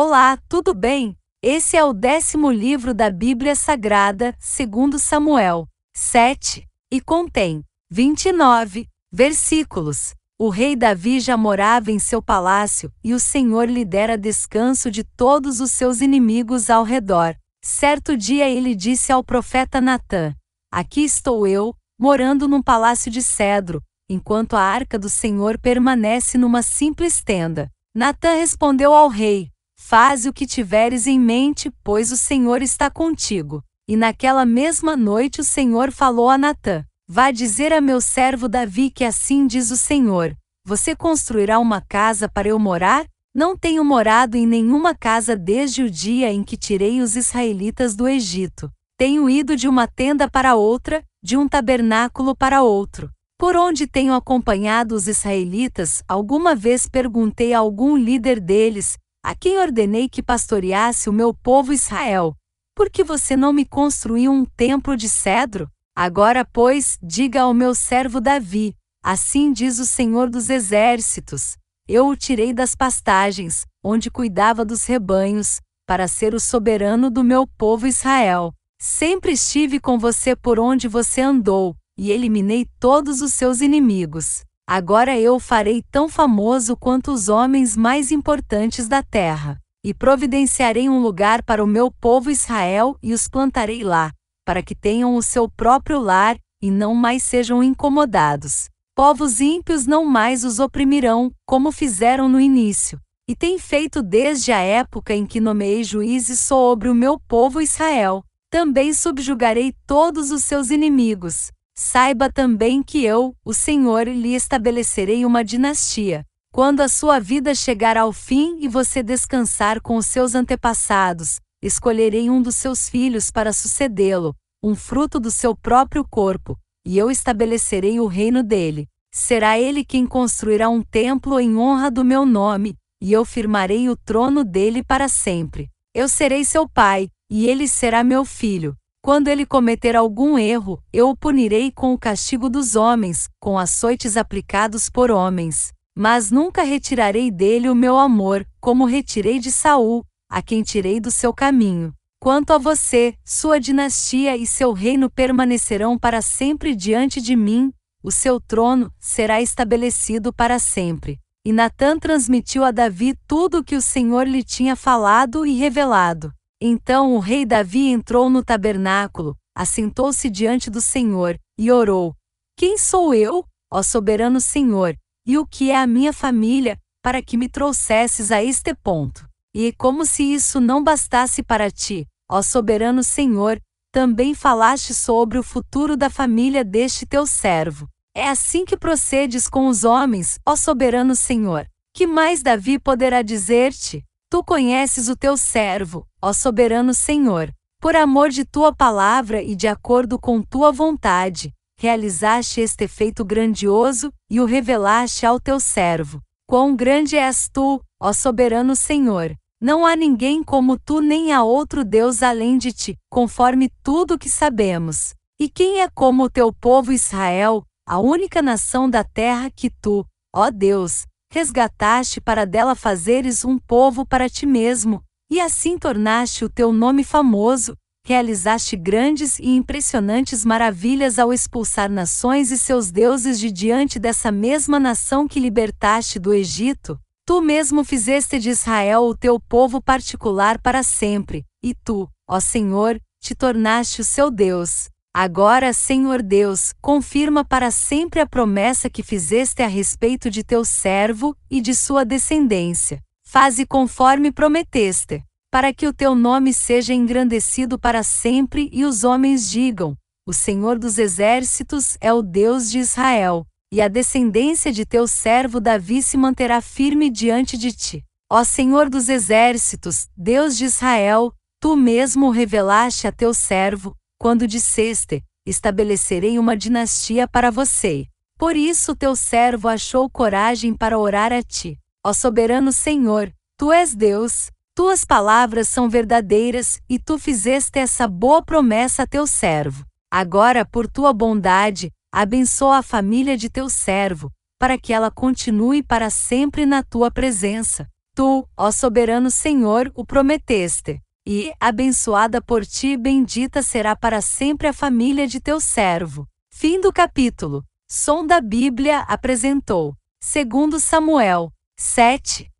Olá, tudo bem? Esse é o décimo livro da Bíblia Sagrada, segundo Samuel 7, e contém 29 versículos. O rei Davi já morava em seu palácio, e o Senhor lhe dera descanso de todos os seus inimigos ao redor. Certo dia ele disse ao profeta Natã: Aqui estou eu, morando num palácio de cedro, enquanto a arca do Senhor permanece numa simples tenda. Natã respondeu ao rei: Faz o que tiveres em mente, pois o Senhor está contigo. E naquela mesma noite o Senhor falou a Natã: Vá dizer a meu servo Davi que assim diz o Senhor: Você construirá uma casa para eu morar? Não tenho morado em nenhuma casa desde o dia em que tirei os israelitas do Egito. Tenho ido de uma tenda para outra, de um tabernáculo para outro. Por onde tenho acompanhado os israelitas, alguma vez perguntei a algum líder deles, a quem ordenei que pastoreasse o meu povo Israel. Porque você não me construiu um templo de cedro? Agora, pois, diga ao meu servo Davi: Assim diz o Senhor dos Exércitos: Eu o tirei das pastagens, onde cuidava dos rebanhos, para ser o soberano do meu povo Israel. Sempre estive com você por onde você andou, e eliminei todos os seus inimigos. Agora eu o farei tão famoso quanto os homens mais importantes da terra, e providenciarei um lugar para o meu povo Israel e os plantarei lá, para que tenham o seu próprio lar e não mais sejam incomodados. Povos ímpios não mais os oprimirão, como fizeram no início, e tem feito desde a época em que nomeei juízes sobre o meu povo Israel. Também subjugarei todos os seus inimigos, Saiba também que eu, o Senhor, lhe estabelecerei uma dinastia. Quando a sua vida chegar ao fim e você descansar com os seus antepassados, escolherei um dos seus filhos para sucedê-lo, um fruto do seu próprio corpo, e eu estabelecerei o reino dele. Será ele quem construirá um templo em honra do meu nome, e eu firmarei o trono dele para sempre. Eu serei seu pai, e ele será meu filho. Quando ele cometer algum erro, eu o punirei com o castigo dos homens, com açoites aplicados por homens. Mas nunca retirarei dele o meu amor, como retirei de Saul, a quem tirei do seu caminho. Quanto a você, sua dinastia e seu reino permanecerão para sempre diante de mim, o seu trono será estabelecido para sempre. E Natã transmitiu a Davi tudo o que o Senhor lhe tinha falado e revelado. Então o rei Davi entrou no tabernáculo, assentou-se diante do Senhor e orou: Quem sou eu, ó soberano Senhor, e o que é a minha família, para que me trouxesses a este ponto? E como se isso não bastasse para ti, ó soberano Senhor, também falaste sobre o futuro da família deste teu servo. É assim que procedes com os homens, ó soberano Senhor. Que mais Davi poderá dizer-te? Tu conheces o teu servo, ó soberano Senhor. Por amor de tua palavra e de acordo com tua vontade, realizaste este efeito grandioso e o revelaste ao teu servo. Quão grande és tu, ó soberano Senhor! Não há ninguém como tu, nem há outro Deus além de ti, conforme tudo o que sabemos. E quem é como o teu povo Israel, a única nação da terra que tu, ó Deus, resgataste para dela fazeres um povo para ti mesmo, e assim tornaste o teu nome famoso, realizaste grandes e impressionantes maravilhas ao expulsar nações e seus deuses de diante dessa mesma nação que libertaste do Egito. Tu mesmo fizeste de Israel o teu povo particular para sempre, e tu, ó Senhor, te tornaste o seu Deus. Agora, Senhor Deus, confirma para sempre a promessa que fizeste a respeito de teu servo e de sua descendência. Faze conforme prometeste, para que o teu nome seja engrandecido para sempre e os homens digam: O Senhor dos exércitos é o Deus de Israel, e a descendência de teu servo Davi se manterá firme diante de ti. Ó Senhor dos exércitos, Deus de Israel, tu mesmo revelaste a teu servo, quando disseste: Estabelecerei uma dinastia para você. Por isso teu servo achou coragem para orar a ti. Ó soberano Senhor, tu és Deus, tuas palavras são verdadeiras e tu fizeste essa boa promessa a teu servo. Agora, por tua bondade, abençoa a família de teu servo, para que ela continue para sempre na tua presença. Tu, ó soberano Senhor, o prometeste e abençoada por ti, bendita será para sempre a família de teu servo. Fim do capítulo. Som da Bíblia apresentou. Segundo Samuel 7.